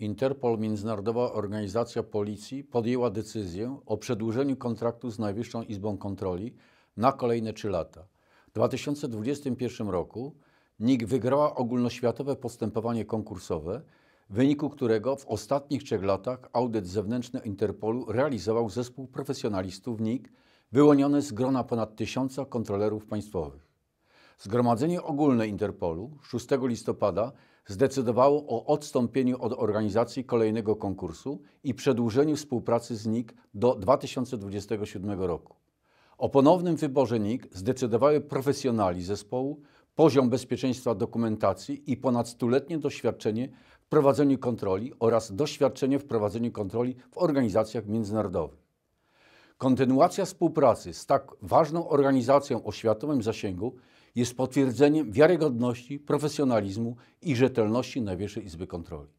Interpol, Międzynarodowa Organizacja Policji, podjęła decyzję o przedłużeniu kontraktu z Najwyższą Izbą Kontroli na kolejne 3 lata. W 2021 roku NIK wygrała ogólnoświatowe postępowanie konkursowe, w wyniku którego w ostatnich trzech latach audyt zewnętrzny Interpolu realizował zespół profesjonalistów NIK wyłoniony z grona ponad tysiąca kontrolerów państwowych. Zgromadzenie Ogólne Interpolu 6 listopada zdecydowało o odstąpieniu od organizacji kolejnego konkursu i przedłużeniu współpracy z NIK do 2027 roku. O ponownym wyborze NIK zdecydowały profesjonali zespołu, poziom bezpieczeństwa dokumentacji i ponad stuletnie doświadczenie w prowadzeniu kontroli oraz doświadczenie w prowadzeniu kontroli w organizacjach międzynarodowych. Kontynuacja współpracy z tak ważną organizacją o światowym zasięgu jest potwierdzeniem wiarygodności, profesjonalizmu i rzetelności Najwyższej Izby Kontroli.